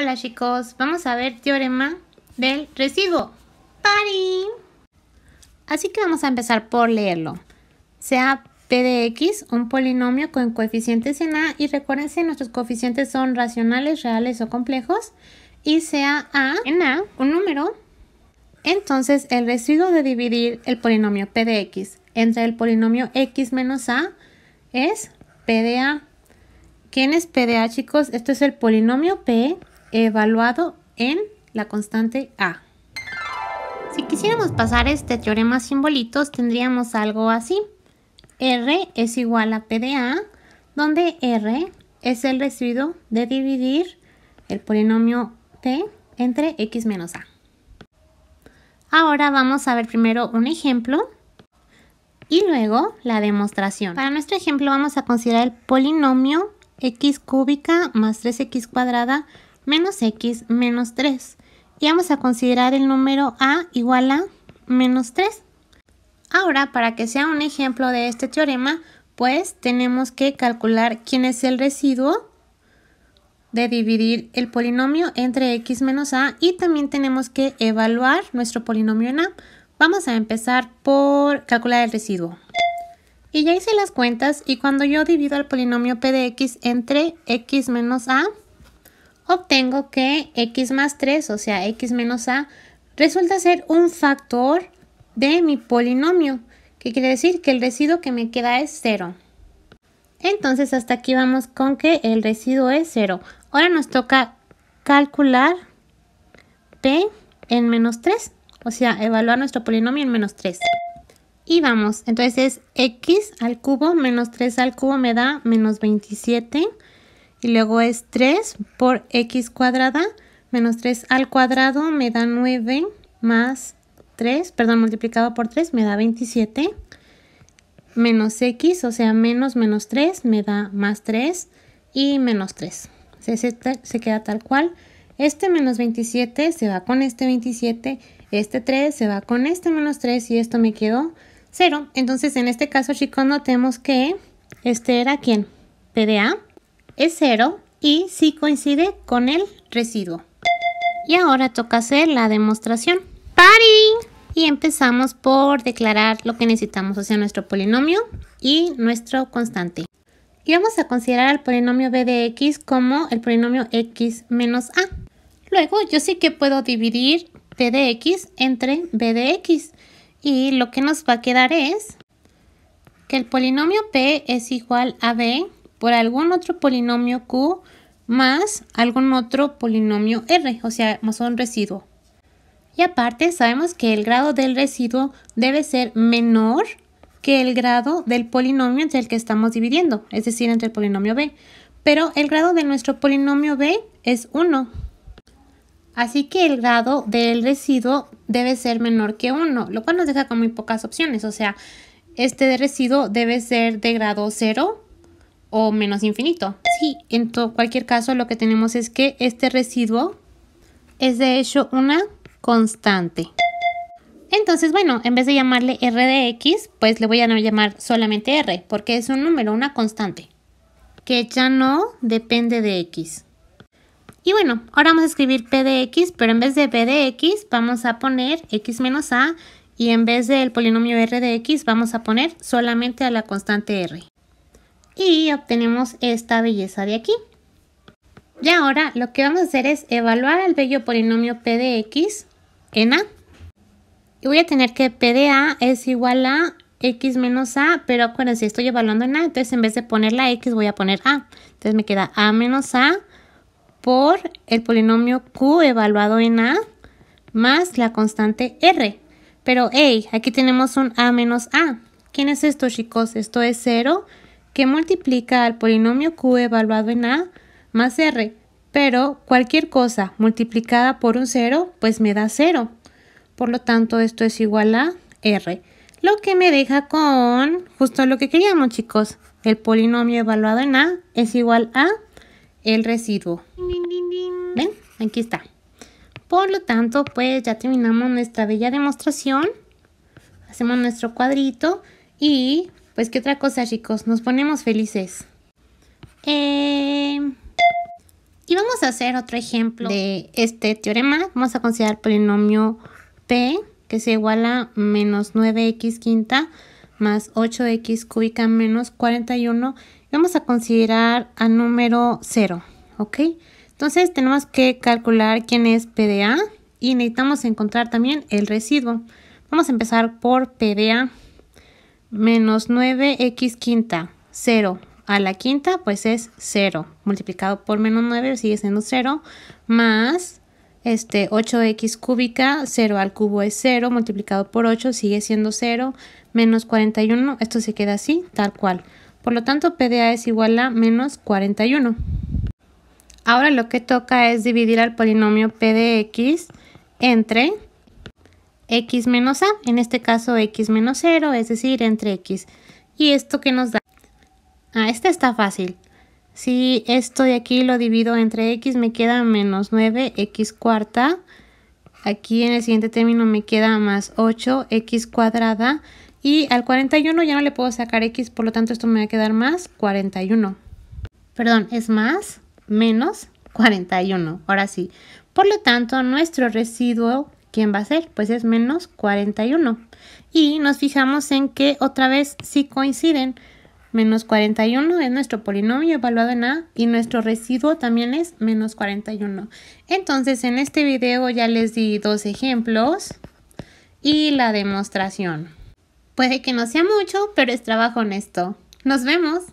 Hola chicos, vamos a ver teorema del residuo. ¡Pari! Así que vamos a empezar por leerlo. Sea P de X, un polinomio con coeficientes en A, y recuerden si nuestros coeficientes son racionales, reales o complejos, y sea A en A, un número, entonces el residuo de dividir el polinomio P de X entre el polinomio X menos A es P de A. ¿Quién es P de A, chicos? Esto es el polinomio P evaluado en la constante A. Si quisiéramos pasar este teorema a simbolitos, tendríamos algo así. R es igual a P de A, donde R es el residuo de dividir el polinomio t entre X menos A. Ahora vamos a ver primero un ejemplo y luego la demostración. Para nuestro ejemplo vamos a considerar el polinomio x cúbica más 3x cuadrada menos x menos 3. Y vamos a considerar el número a igual a menos 3. Ahora, para que sea un ejemplo de este teorema, pues tenemos que calcular quién es el residuo de dividir el polinomio entre x menos a y también tenemos que evaluar nuestro polinomio en a. Vamos a empezar por calcular el residuo. Y ya hice las cuentas y cuando yo divido el polinomio p de x entre x menos a, obtengo que x más 3, o sea, x menos a, resulta ser un factor de mi polinomio, que quiere decir que el residuo que me queda es 0. Entonces hasta aquí vamos con que el residuo es 0. Ahora nos toca calcular p en menos 3, o sea, evaluar nuestro polinomio en menos 3. Y vamos, entonces x al cubo menos 3 al cubo me da menos 27 y luego es 3 por x cuadrada menos 3 al cuadrado me da 9 más 3, perdón, multiplicado por 3 me da 27 menos x, o sea, menos menos 3 me da más 3 y menos 3. Se, se queda tal cual. Este menos 27 se va con este 27, este 3 se va con este menos 3 y esto me quedó 0. Entonces, en este caso, chicos, notemos que este era quién? PDA es cero y si coincide con el residuo. Y ahora toca hacer la demostración. ¡Pari! Y empezamos por declarar lo que necesitamos, o sea, nuestro polinomio y nuestro constante. Y vamos a considerar el polinomio b de x como el polinomio x menos a. Luego yo sí que puedo dividir b de x entre b de x. Y lo que nos va a quedar es que el polinomio p es igual a b por algún otro polinomio Q más algún otro polinomio R, o sea, más un residuo. Y aparte sabemos que el grado del residuo debe ser menor que el grado del polinomio entre el que estamos dividiendo, es decir, entre el polinomio B. Pero el grado de nuestro polinomio B es 1. Así que el grado del residuo debe ser menor que 1, lo cual nos deja con muy pocas opciones. O sea, este residuo debe ser de grado 0, o menos infinito. Sí, en todo, cualquier caso lo que tenemos es que este residuo es de hecho una constante. Entonces, bueno, en vez de llamarle R de X, pues le voy a llamar solamente R, porque es un número, una constante, que ya no depende de X. Y bueno, ahora vamos a escribir P de X, pero en vez de P de X vamos a poner X menos A, y en vez del polinomio R de X vamos a poner solamente a la constante R y obtenemos esta belleza de aquí. Y ahora lo que vamos a hacer es evaluar el bello polinomio p de x en a. Y voy a tener que p de a es igual a x menos a, pero acuérdense, estoy evaluando en a, entonces en vez de poner la x voy a poner a. Entonces me queda a menos a por el polinomio q evaluado en a más la constante r. Pero hey, aquí tenemos un a menos a. ¿Quién es esto chicos? Esto es 0 que multiplica al polinomio q evaluado en a más r, pero cualquier cosa multiplicada por un 0 pues me da 0. Por lo tanto esto es igual a r, lo que me deja con justo lo que queríamos chicos. El polinomio evaluado en a es igual a el residuo. ¿Ven? Aquí está. Por lo tanto, pues ya terminamos nuestra bella demostración. Hacemos nuestro cuadrito y pues qué otra cosa, chicos, nos ponemos felices. Em, y vamos a hacer otro ejemplo de este teorema. Vamos a considerar polinomio P que se igual a menos 9x quinta más 8x cúbica menos 41. Vamos a considerar a número 0, ¿ok? Entonces tenemos que calcular quién es PDA y necesitamos encontrar también el residuo. Vamos a empezar por PDA menos 9x quinta, 0 a la quinta, pues es 0. Multiplicado por menos 9 sigue siendo 0. Más este, 8x cúbica, 0 al cubo es 0. Multiplicado por 8 sigue siendo 0. Menos 41, esto se queda así, tal cual. Por lo tanto, PDA es igual a menos 41. Ahora lo que toca es dividir al polinomio PDX entre x menos a, en este caso x menos 0, es decir, entre x. ¿Y esto qué nos da? Ah, este está fácil. Si esto de aquí lo divido entre x, me queda menos 9x cuarta. Aquí en el siguiente término me queda más 8x cuadrada. Y al 41 ya no le puedo sacar x, por lo tanto esto me va a quedar más 41. Perdón, es más menos 41. Ahora sí. Por lo tanto, nuestro residuo ¿Quién va a ser? Pues es menos 41. Y nos fijamos en que otra vez sí coinciden. Menos 41 es nuestro polinomio evaluado en A y nuestro residuo también es menos 41. Entonces en este video ya les di dos ejemplos y la demostración. Puede que no sea mucho, pero es trabajo honesto. ¡Nos vemos!